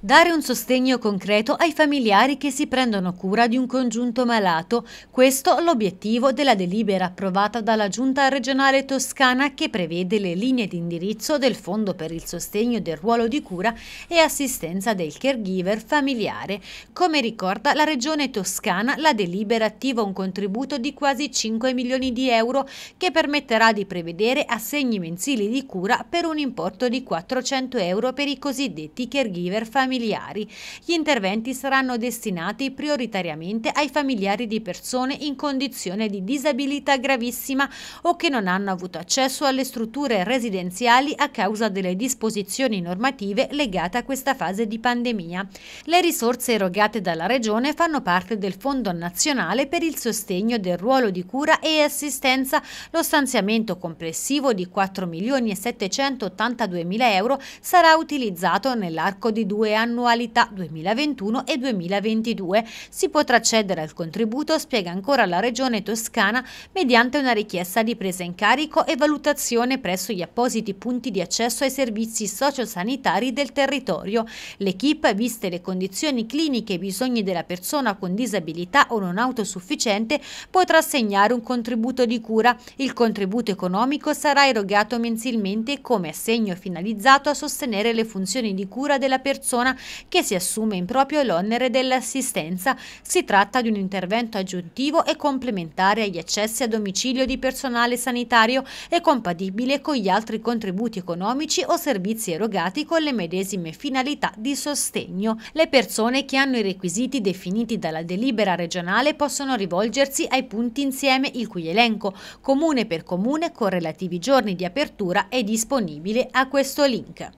Dare un sostegno concreto ai familiari che si prendono cura di un congiunto malato, questo l'obiettivo della delibera approvata dalla Giunta regionale toscana che prevede le linee di indirizzo del Fondo per il sostegno del ruolo di cura e assistenza del caregiver familiare. Come ricorda la regione toscana, la delibera attiva un contributo di quasi 5 milioni di euro che permetterà di prevedere assegni mensili di cura per un importo di 400 euro per i cosiddetti caregiver familiari familiari. Gli interventi saranno destinati prioritariamente ai familiari di persone in condizione di disabilità gravissima o che non hanno avuto accesso alle strutture residenziali a causa delle disposizioni normative legate a questa fase di pandemia. Le risorse erogate dalla Regione fanno parte del Fondo Nazionale per il sostegno del ruolo di cura e assistenza, lo stanziamento complessivo di 4 milioni e 782 mila euro sarà utilizzato nell'arco di due anni annualità 2021 e 2022. Si potrà accedere al contributo, spiega ancora la Regione Toscana, mediante una richiesta di presa in carico e valutazione presso gli appositi punti di accesso ai servizi sociosanitari del territorio. L'equipe, viste le condizioni cliniche e i bisogni della persona con disabilità o non autosufficiente, potrà assegnare un contributo di cura. Il contributo economico sarà erogato mensilmente come assegno finalizzato a sostenere le funzioni di cura della persona persona che si assume in proprio l'onere dell'assistenza. Si tratta di un intervento aggiuntivo e complementare agli accessi a domicilio di personale sanitario e compatibile con gli altri contributi economici o servizi erogati con le medesime finalità di sostegno. Le persone che hanno i requisiti definiti dalla delibera regionale possono rivolgersi ai punti insieme il cui elenco comune per comune con relativi giorni di apertura è disponibile a questo link.